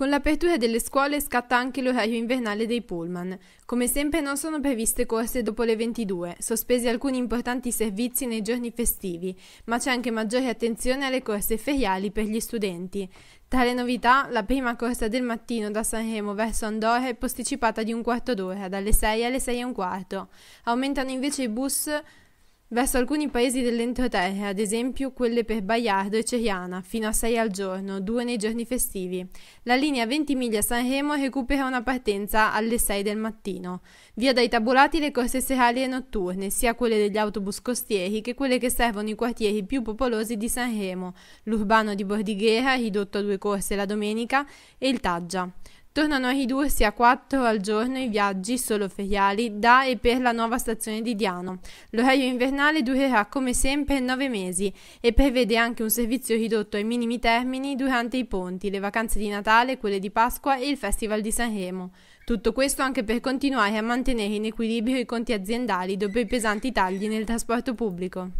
Con l'apertura delle scuole scatta anche l'orario invernale dei pullman. Come sempre non sono previste corse dopo le 22, sospesi alcuni importanti servizi nei giorni festivi, ma c'è anche maggiore attenzione alle corse feriali per gli studenti. Tra le novità, la prima corsa del mattino da Sanremo verso Andorra è posticipata di un quarto d'ora, dalle 6 alle 6 e un quarto. Aumentano invece i bus verso alcuni paesi dell'entroterra, ad esempio quelle per Baiardo e Ceriana, fino a 6 al giorno, 2 nei giorni festivi. La linea 20 miglia Sanremo recupera una partenza alle 6 del mattino. Via dai tabulati le corse serali e notturne, sia quelle degli autobus costieri che quelle che servono i quartieri più popolosi di Sanremo, l'Urbano di Bordighera, ridotto a due corse la domenica, e il Taggia. Tornano a ridursi a 4 al giorno i viaggi solo feriali da e per la nuova stazione di Diano. L'orario invernale durerà come sempre 9 mesi e prevede anche un servizio ridotto ai minimi termini durante i ponti, le vacanze di Natale, quelle di Pasqua e il Festival di Sanremo. Tutto questo anche per continuare a mantenere in equilibrio i conti aziendali dopo i pesanti tagli nel trasporto pubblico.